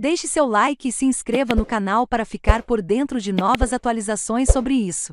Deixe seu like e se inscreva no canal para ficar por dentro de novas atualizações sobre isso.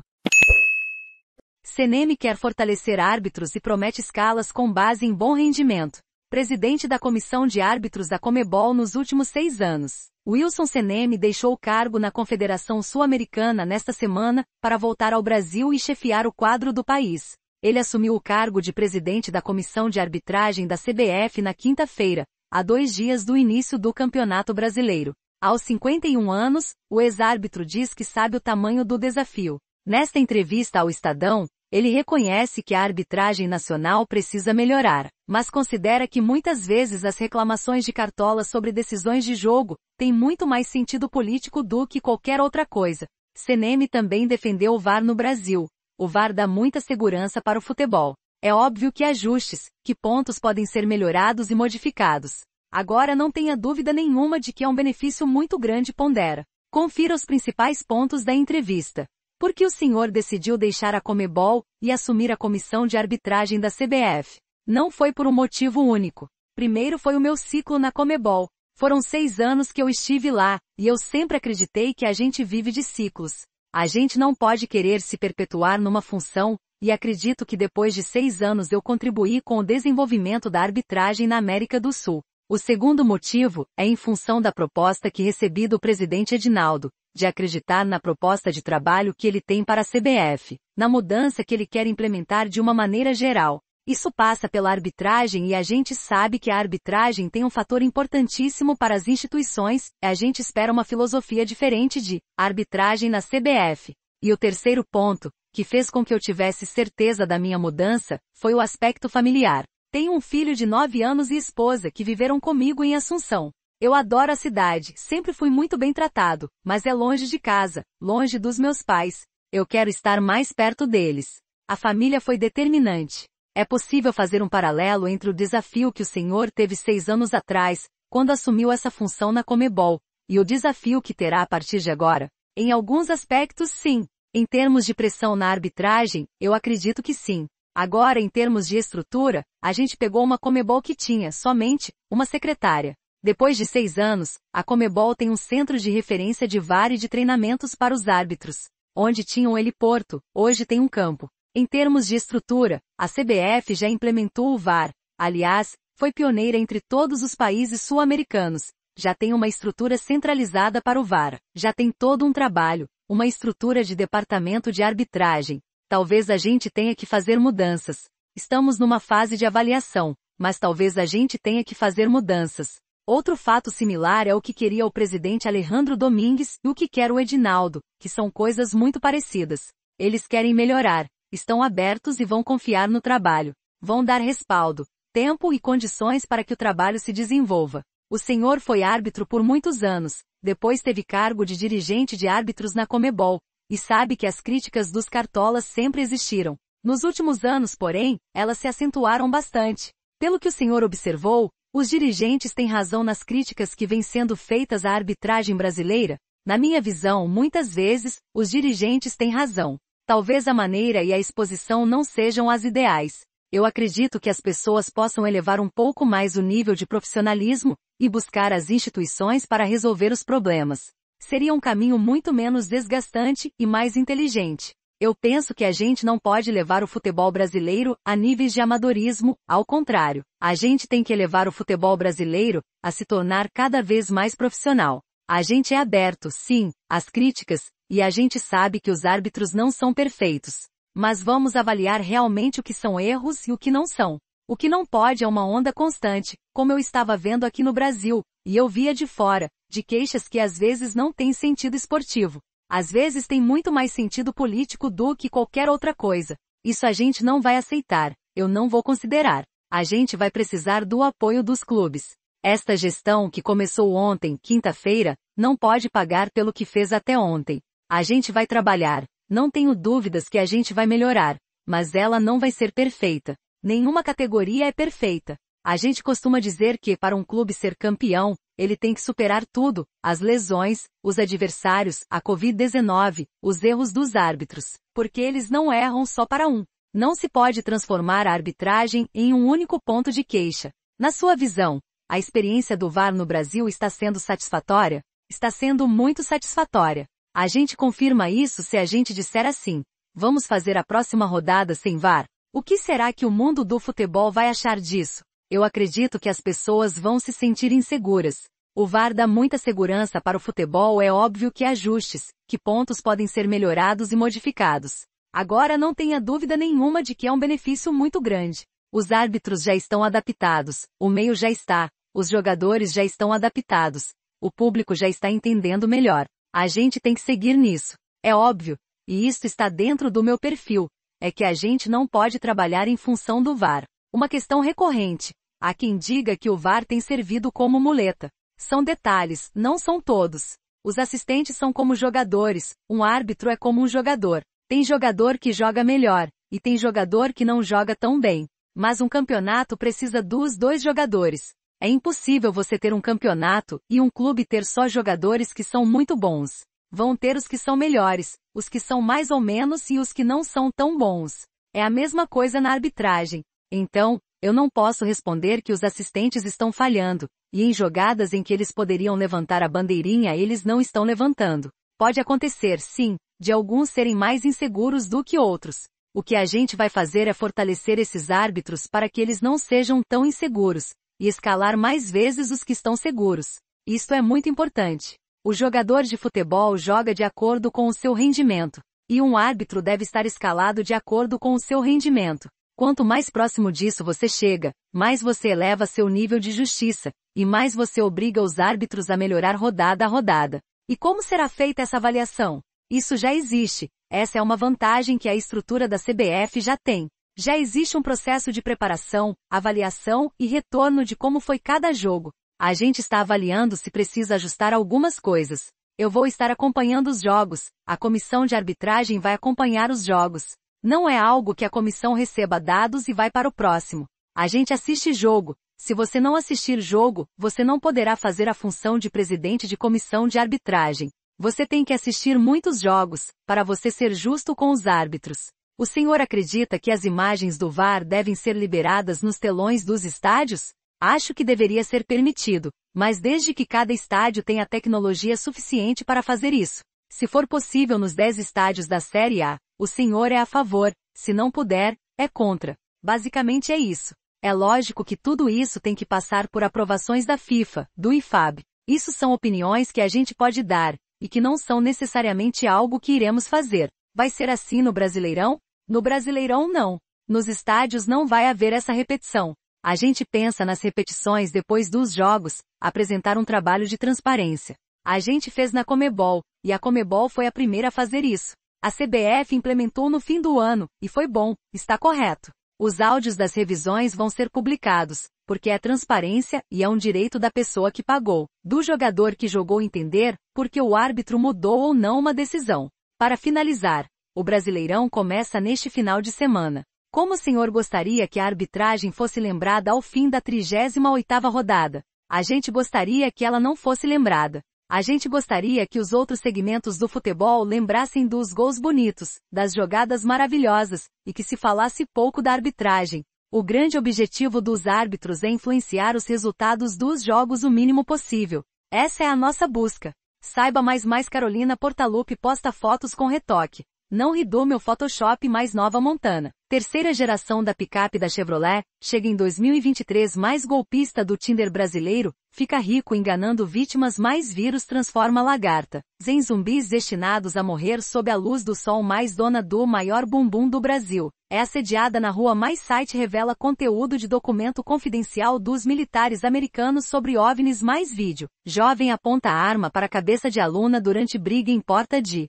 CNM quer fortalecer árbitros e promete escalas com base em bom rendimento. Presidente da Comissão de Árbitros da Comebol nos últimos seis anos. Wilson Seneme deixou o cargo na Confederação Sul-Americana nesta semana, para voltar ao Brasil e chefiar o quadro do país. Ele assumiu o cargo de presidente da Comissão de Arbitragem da CBF na quinta-feira, a dois dias do início do Campeonato Brasileiro. Aos 51 anos, o ex-árbitro diz que sabe o tamanho do desafio. Nesta entrevista ao Estadão, ele reconhece que a arbitragem nacional precisa melhorar, mas considera que muitas vezes as reclamações de Cartola sobre decisões de jogo têm muito mais sentido político do que qualquer outra coisa. Seneme também defendeu o VAR no Brasil. O VAR dá muita segurança para o futebol. É óbvio que ajustes, que pontos podem ser melhorados e modificados. Agora não tenha dúvida nenhuma de que é um benefício muito grande pondera. Confira os principais pontos da entrevista. Por que o senhor decidiu deixar a Comebol e assumir a comissão de arbitragem da CBF? Não foi por um motivo único. Primeiro foi o meu ciclo na Comebol. Foram seis anos que eu estive lá, e eu sempre acreditei que a gente vive de ciclos. A gente não pode querer se perpetuar numa função, e acredito que depois de seis anos eu contribuí com o desenvolvimento da arbitragem na América do Sul. O segundo motivo é em função da proposta que recebi do presidente Edinaldo, de acreditar na proposta de trabalho que ele tem para a CBF, na mudança que ele quer implementar de uma maneira geral. Isso passa pela arbitragem e a gente sabe que a arbitragem tem um fator importantíssimo para as instituições, a gente espera uma filosofia diferente de arbitragem na CBF. E o terceiro ponto que fez com que eu tivesse certeza da minha mudança, foi o aspecto familiar. Tenho um filho de 9 anos e esposa que viveram comigo em Assunção. Eu adoro a cidade, sempre fui muito bem tratado, mas é longe de casa, longe dos meus pais. Eu quero estar mais perto deles. A família foi determinante. É possível fazer um paralelo entre o desafio que o senhor teve seis anos atrás, quando assumiu essa função na Comebol, e o desafio que terá a partir de agora? Em alguns aspectos, sim. Em termos de pressão na arbitragem, eu acredito que sim. Agora, em termos de estrutura, a gente pegou uma Comebol que tinha somente uma secretária. Depois de seis anos, a Comebol tem um centro de referência de VAR e de treinamentos para os árbitros. Onde tinha um heliporto, hoje tem um campo. Em termos de estrutura, a CBF já implementou o VAR. Aliás, foi pioneira entre todos os países sul-americanos, já tem uma estrutura centralizada para o VAR, já tem todo um trabalho, uma estrutura de departamento de arbitragem. Talvez a gente tenha que fazer mudanças. Estamos numa fase de avaliação, mas talvez a gente tenha que fazer mudanças. Outro fato similar é o que queria o presidente Alejandro Domingues e o que quer o Edinaldo, que são coisas muito parecidas. Eles querem melhorar, estão abertos e vão confiar no trabalho, vão dar respaldo, tempo e condições para que o trabalho se desenvolva. O senhor foi árbitro por muitos anos, depois teve cargo de dirigente de árbitros na Comebol, e sabe que as críticas dos cartolas sempre existiram. Nos últimos anos, porém, elas se acentuaram bastante. Pelo que o senhor observou, os dirigentes têm razão nas críticas que vêm sendo feitas à arbitragem brasileira? Na minha visão, muitas vezes, os dirigentes têm razão. Talvez a maneira e a exposição não sejam as ideais, eu acredito que as pessoas possam elevar um pouco mais o nível de profissionalismo e buscar as instituições para resolver os problemas. Seria um caminho muito menos desgastante e mais inteligente. Eu penso que a gente não pode levar o futebol brasileiro a níveis de amadorismo, ao contrário, a gente tem que levar o futebol brasileiro a se tornar cada vez mais profissional. A gente é aberto, sim, às críticas, e a gente sabe que os árbitros não são perfeitos, mas vamos avaliar realmente o que são erros e o que não são. O que não pode é uma onda constante, como eu estava vendo aqui no Brasil, e eu via de fora, de queixas que às vezes não têm sentido esportivo. Às vezes tem muito mais sentido político do que qualquer outra coisa. Isso a gente não vai aceitar, eu não vou considerar. A gente vai precisar do apoio dos clubes. Esta gestão que começou ontem, quinta-feira, não pode pagar pelo que fez até ontem. A gente vai trabalhar, não tenho dúvidas que a gente vai melhorar, mas ela não vai ser perfeita. Nenhuma categoria é perfeita. A gente costuma dizer que para um clube ser campeão, ele tem que superar tudo, as lesões, os adversários, a Covid-19, os erros dos árbitros, porque eles não erram só para um. Não se pode transformar a arbitragem em um único ponto de queixa. Na sua visão, a experiência do VAR no Brasil está sendo satisfatória? Está sendo muito satisfatória. A gente confirma isso se a gente disser assim: vamos fazer a próxima rodada sem VAR. O que será que o mundo do futebol vai achar disso? Eu acredito que as pessoas vão se sentir inseguras. O VAR dá muita segurança para o futebol, é óbvio que ajustes, que pontos podem ser melhorados e modificados. Agora não tenha dúvida nenhuma de que é um benefício muito grande. Os árbitros já estão adaptados, o meio já está, os jogadores já estão adaptados, o público já está entendendo melhor. A gente tem que seguir nisso. É óbvio, e isso está dentro do meu perfil, é que a gente não pode trabalhar em função do VAR. Uma questão recorrente. Há quem diga que o VAR tem servido como muleta. São detalhes, não são todos. Os assistentes são como jogadores, um árbitro é como um jogador. Tem jogador que joga melhor, e tem jogador que não joga tão bem. Mas um campeonato precisa dos dois jogadores. É impossível você ter um campeonato e um clube ter só jogadores que são muito bons. Vão ter os que são melhores, os que são mais ou menos e os que não são tão bons. É a mesma coisa na arbitragem. Então, eu não posso responder que os assistentes estão falhando, e em jogadas em que eles poderiam levantar a bandeirinha eles não estão levantando. Pode acontecer, sim, de alguns serem mais inseguros do que outros. O que a gente vai fazer é fortalecer esses árbitros para que eles não sejam tão inseguros, e escalar mais vezes os que estão seguros. Isto é muito importante. O jogador de futebol joga de acordo com o seu rendimento, e um árbitro deve estar escalado de acordo com o seu rendimento. Quanto mais próximo disso você chega, mais você eleva seu nível de justiça, e mais você obriga os árbitros a melhorar rodada a rodada. E como será feita essa avaliação? Isso já existe, essa é uma vantagem que a estrutura da CBF já tem. Já existe um processo de preparação, avaliação e retorno de como foi cada jogo. A gente está avaliando se precisa ajustar algumas coisas. Eu vou estar acompanhando os jogos, a comissão de arbitragem vai acompanhar os jogos. Não é algo que a comissão receba dados e vai para o próximo. A gente assiste jogo. Se você não assistir jogo, você não poderá fazer a função de presidente de comissão de arbitragem. Você tem que assistir muitos jogos, para você ser justo com os árbitros. O senhor acredita que as imagens do VAR devem ser liberadas nos telões dos estádios? Acho que deveria ser permitido, mas desde que cada estádio tenha tecnologia suficiente para fazer isso. Se for possível nos 10 estádios da Série A, o senhor é a favor, se não puder, é contra. Basicamente é isso. É lógico que tudo isso tem que passar por aprovações da FIFA, do IFAB. Isso são opiniões que a gente pode dar, e que não são necessariamente algo que iremos fazer. Vai ser assim no Brasileirão? No Brasileirão não. Nos estádios não vai haver essa repetição. A gente pensa nas repetições depois dos jogos, apresentar um trabalho de transparência. A gente fez na Comebol, e a Comebol foi a primeira a fazer isso. A CBF implementou no fim do ano, e foi bom, está correto. Os áudios das revisões vão ser publicados, porque é transparência e é um direito da pessoa que pagou, do jogador que jogou entender, porque o árbitro mudou ou não uma decisão. Para finalizar, o Brasileirão começa neste final de semana. Como o senhor gostaria que a arbitragem fosse lembrada ao fim da 38ª rodada? A gente gostaria que ela não fosse lembrada. A gente gostaria que os outros segmentos do futebol lembrassem dos gols bonitos, das jogadas maravilhosas, e que se falasse pouco da arbitragem. O grande objetivo dos árbitros é influenciar os resultados dos jogos o mínimo possível. Essa é a nossa busca. Saiba mais mais Carolina Portalupe posta fotos com retoque. Não ridou meu Photoshop mais nova Montana. Terceira geração da picape da Chevrolet, chega em 2023 mais golpista do Tinder brasileiro, fica rico enganando vítimas mais vírus transforma lagarta. Zen zumbis destinados a morrer sob a luz do sol mais dona do maior bumbum do Brasil. É assediada na rua mais site revela conteúdo de documento confidencial dos militares americanos sobre OVNIs mais vídeo. Jovem aponta arma para cabeça de aluna durante briga em porta de